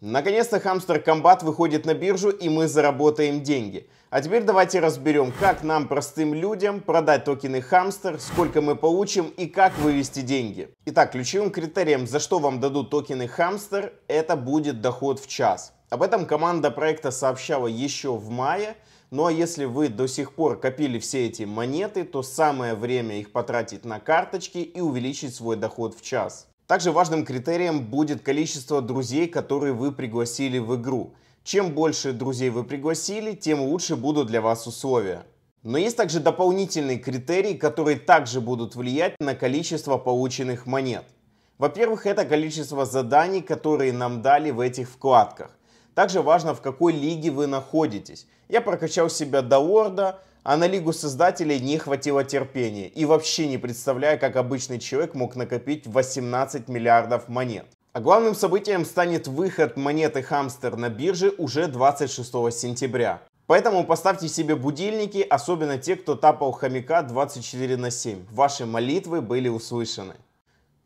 Наконец-то Hamster Combat выходит на биржу и мы заработаем деньги. А теперь давайте разберем, как нам, простым людям, продать токены Hamster, сколько мы получим и как вывести деньги. Итак, ключевым критерием, за что вам дадут токены Hamster, это будет доход в час. Об этом команда проекта сообщала еще в мае, ну а если вы до сих пор копили все эти монеты, то самое время их потратить на карточки и увеличить свой доход в час. Также важным критерием будет количество друзей, которые вы пригласили в игру. Чем больше друзей вы пригласили, тем лучше будут для вас условия. Но есть также дополнительные критерии, которые также будут влиять на количество полученных монет. Во-первых, это количество заданий, которые нам дали в этих вкладках. Также важно, в какой лиге вы находитесь. Я прокачал себя до лорда, а на Лигу Создателей не хватило терпения. И вообще не представляю, как обычный человек мог накопить 18 миллиардов монет. А главным событием станет выход монеты «Хамстер» на бирже уже 26 сентября. Поэтому поставьте себе будильники, особенно те, кто тапал хомяка 24 на 7. Ваши молитвы были услышаны.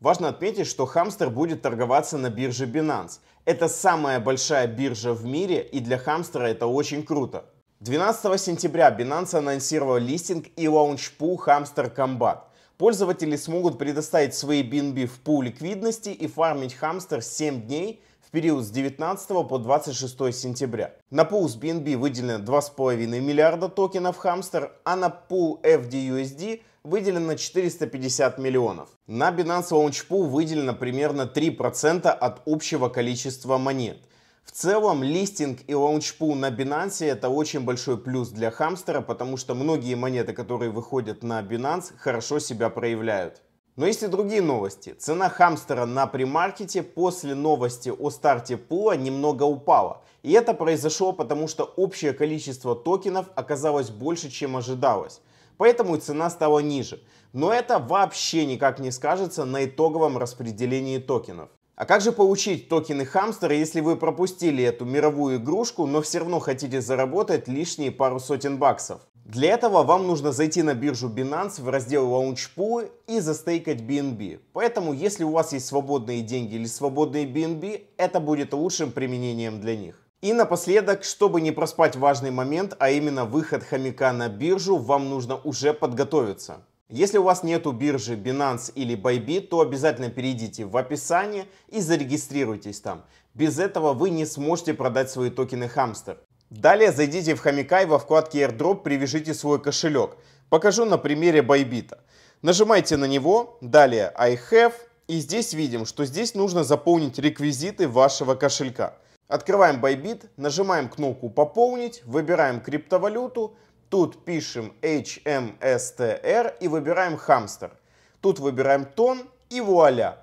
Важно отметить, что «Хамстер» будет торговаться на бирже Binance. Это самая большая биржа в мире, и для «Хамстера» это очень круто. 12 сентября Binance анонсировал листинг и лаунч лаунчпул Hamster Combat. Пользователи смогут предоставить свои BNB в пул ликвидности и фармить Hamster 7 дней в период с 19 по 26 сентября. На пул с BNB выделено 2,5 миллиарда токенов Хамстер, а на пул FDUSD выделено 450 миллионов. На Binance Launch Pool выделено примерно 3% от общего количества монет – в целом, листинг и лаунчпул на Binance это очень большой плюс для хамстера, потому что многие монеты, которые выходят на Binance, хорошо себя проявляют. Но есть и другие новости. Цена хамстера на премаркете после новости о старте пула немного упала. И это произошло потому, что общее количество токенов оказалось больше, чем ожидалось. Поэтому цена стала ниже. Но это вообще никак не скажется на итоговом распределении токенов. А как же получить токены хамстера, если вы пропустили эту мировую игрушку, но все равно хотите заработать лишние пару сотен баксов? Для этого вам нужно зайти на биржу Binance в раздел Launchpool и застейкать BNB. Поэтому, если у вас есть свободные деньги или свободные BNB, это будет лучшим применением для них. И напоследок, чтобы не проспать важный момент, а именно выход хомяка на биржу, вам нужно уже подготовиться. Если у вас нету биржи Binance или Bybit, то обязательно перейдите в описание и зарегистрируйтесь там. Без этого вы не сможете продать свои токены Hamster. Далее зайдите в хомяка во вкладке AirDrop привяжите свой кошелек. Покажу на примере Bybit. Нажимайте на него, далее I have, и здесь видим, что здесь нужно заполнить реквизиты вашего кошелька. Открываем Bybit, нажимаем кнопку «Пополнить», выбираем криптовалюту, Тут пишем HMSTR и выбираем хамстер. Тут выбираем тон и вуаля.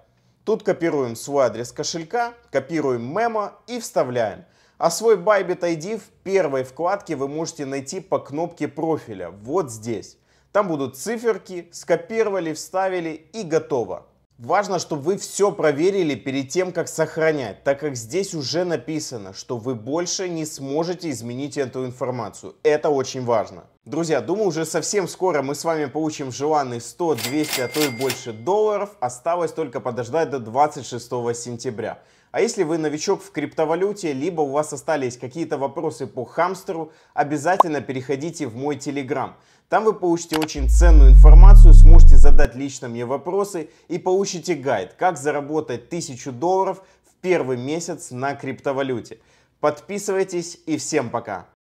Тут копируем свой адрес кошелька, копируем мемо и вставляем. А свой Bybit ID в первой вкладке вы можете найти по кнопке профиля, вот здесь. Там будут циферки, скопировали, вставили и готово. Важно, чтобы вы все проверили перед тем, как сохранять, так как здесь уже написано, что вы больше не сможете изменить эту информацию. Это очень важно. Друзья, думаю, уже совсем скоро мы с вами получим желанные 100, 200, а то и больше долларов. Осталось только подождать до 26 сентября. А если вы новичок в криптовалюте, либо у вас остались какие-то вопросы по хамстеру, обязательно переходите в мой телеграм. Там вы получите очень ценную информацию задать лично мне вопросы и получите гайд, как заработать 1000 долларов в первый месяц на криптовалюте. Подписывайтесь и всем пока!